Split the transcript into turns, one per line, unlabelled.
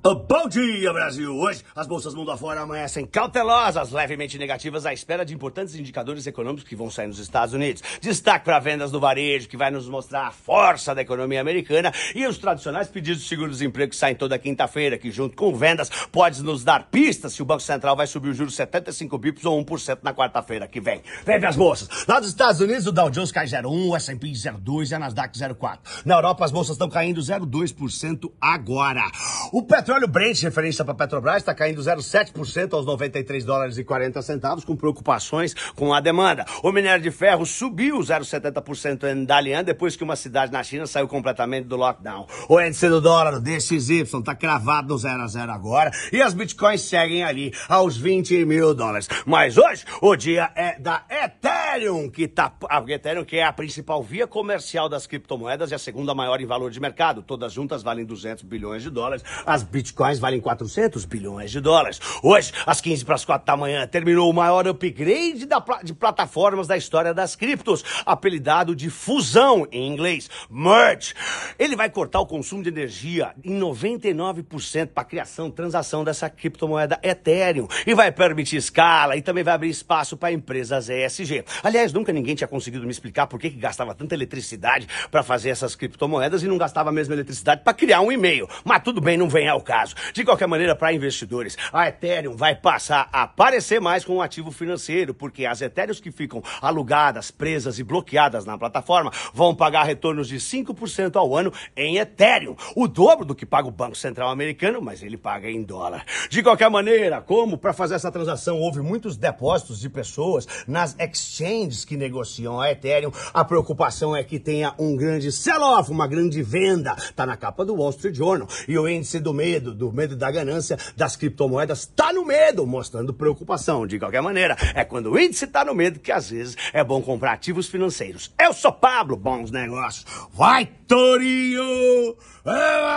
Bom dia, Brasil! Hoje as bolsas mundo afora amanhecem cautelosas, levemente negativas, à espera de importantes indicadores econômicos que vão sair nos Estados Unidos. Destaque para vendas do varejo, que vai nos mostrar a força da economia americana, e os tradicionais pedidos de seguro-desemprego que saem toda quinta-feira, que junto com vendas pode nos dar pistas se o Banco Central vai subir o juros 75 bips ou 1% na quarta-feira que vem. Vem as bolsas! Lá nos Estados Unidos o Dow Jones cai 0,1, o S&P 0,2 e a Nasdaq 0,4. Na Europa as bolsas estão caindo 0,2% agora. O petróleo Brent, referência para a Petrobras, está caindo 0,7% aos 93 dólares e 40 centavos, com preocupações com a demanda. O minério de ferro subiu 0,70% em Dalian, depois que uma cidade na China saiu completamente do lockdown. O índice do dólar, DXY, está cravado no 0 a 0 agora, e as bitcoins seguem ali, aos 20 mil dólares. Mas hoje, o dia é da ETA. Ethereum, que, tá, a ah, Ethereum, que é a principal via comercial das criptomoedas e a segunda maior em valor de mercado. Todas juntas valem 200 bilhões de dólares. As bitcoins valem 400 bilhões de dólares. Hoje, às 15 para as 4 da manhã, terminou o maior upgrade da, de plataformas da história das criptos, apelidado de fusão, em inglês, merge. Ele vai cortar o consumo de energia em 99% para a criação, transação dessa criptomoeda Ethereum e vai permitir escala e também vai abrir espaço para empresas ESG. Aliás, nunca ninguém tinha conseguido me explicar por que, que gastava tanta eletricidade para fazer essas criptomoedas e não gastava a mesma eletricidade para criar um e-mail. Mas tudo bem, não vem ao caso. De qualquer maneira, para investidores, a Ethereum vai passar a aparecer mais como um ativo financeiro, porque as Ethereums que ficam alugadas, presas e bloqueadas na plataforma vão pagar retornos de 5% ao ano em Ethereum, o dobro do que paga o Banco Central americano, mas ele paga em dólar. De qualquer maneira, como para fazer essa transação houve muitos depósitos de pessoas nas exchanges exchanges que negociam a Ethereum. A preocupação é que tenha um grande sell-off, uma grande venda. Está na capa do Wall Street Journal. E o índice do medo, do medo da ganância das criptomoedas, está no medo, mostrando preocupação. De qualquer maneira, é quando o índice está no medo que às vezes é bom comprar ativos financeiros. Eu sou Pablo, bons negócios. Vai, Torinho! Eu